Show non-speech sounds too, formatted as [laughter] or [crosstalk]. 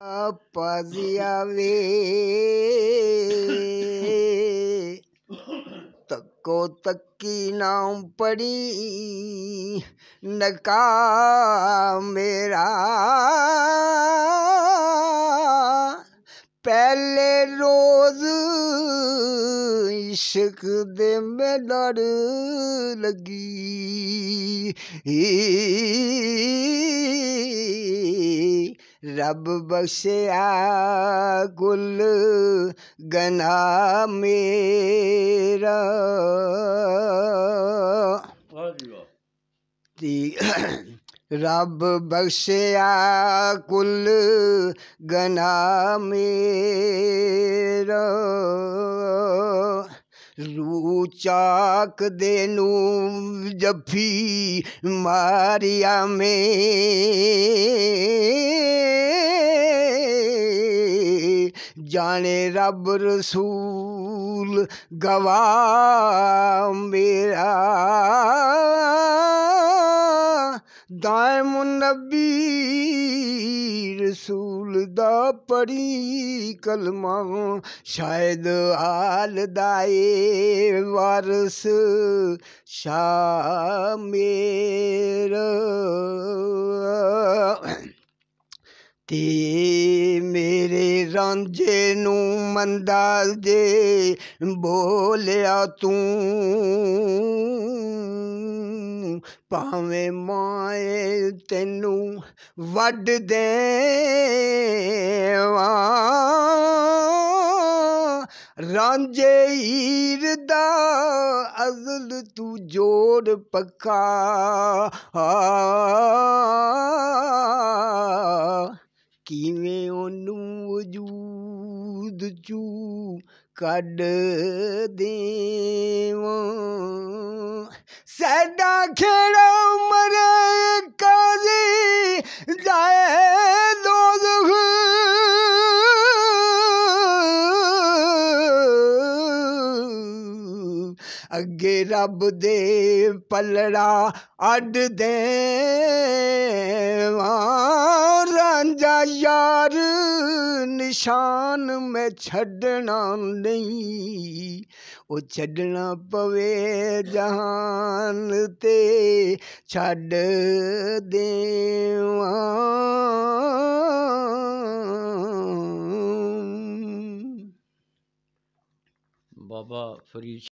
अपजियावे तको तक्की नाम पड़ी नका मेरा पहले रोज इश्क दे में डर लगी रब बख्शया कुल गना मेरा [clears throat] रब बख्शया कुल गना मेरा रू चाक देनू जफी मारिया में जाने रब रसूल गवाह मेरा दायम नबी रसूल दा पढ़ी कलमा शायद आल दाए वारस शामेर ते ਰਾਂਝੇ ਨੂੰ ਮੰਦਾ ਦੇ ਬੋਲਿਆ ਤੂੰ ਭਾਵੇਂ ਮਾਏ ਤੈਨੂੰ ਵੱਢ ਦੇਵਾ ਰਾਂਝੇ ਹੀਰ ਦਾ ਅਜ਼ਲ ਤੂੰ ਜੋੜ ਪੱਕਾ ਕੀ ਕੱਢ ਦੇਵੋ ਸਾਡਾ ਖੇੜਾ अगे रब दे पलड़ा अड दे रांझा यार निशान मैं छड़ना नहीं छड़ना पवे जहान ते छड़ देवा बाबा फरीद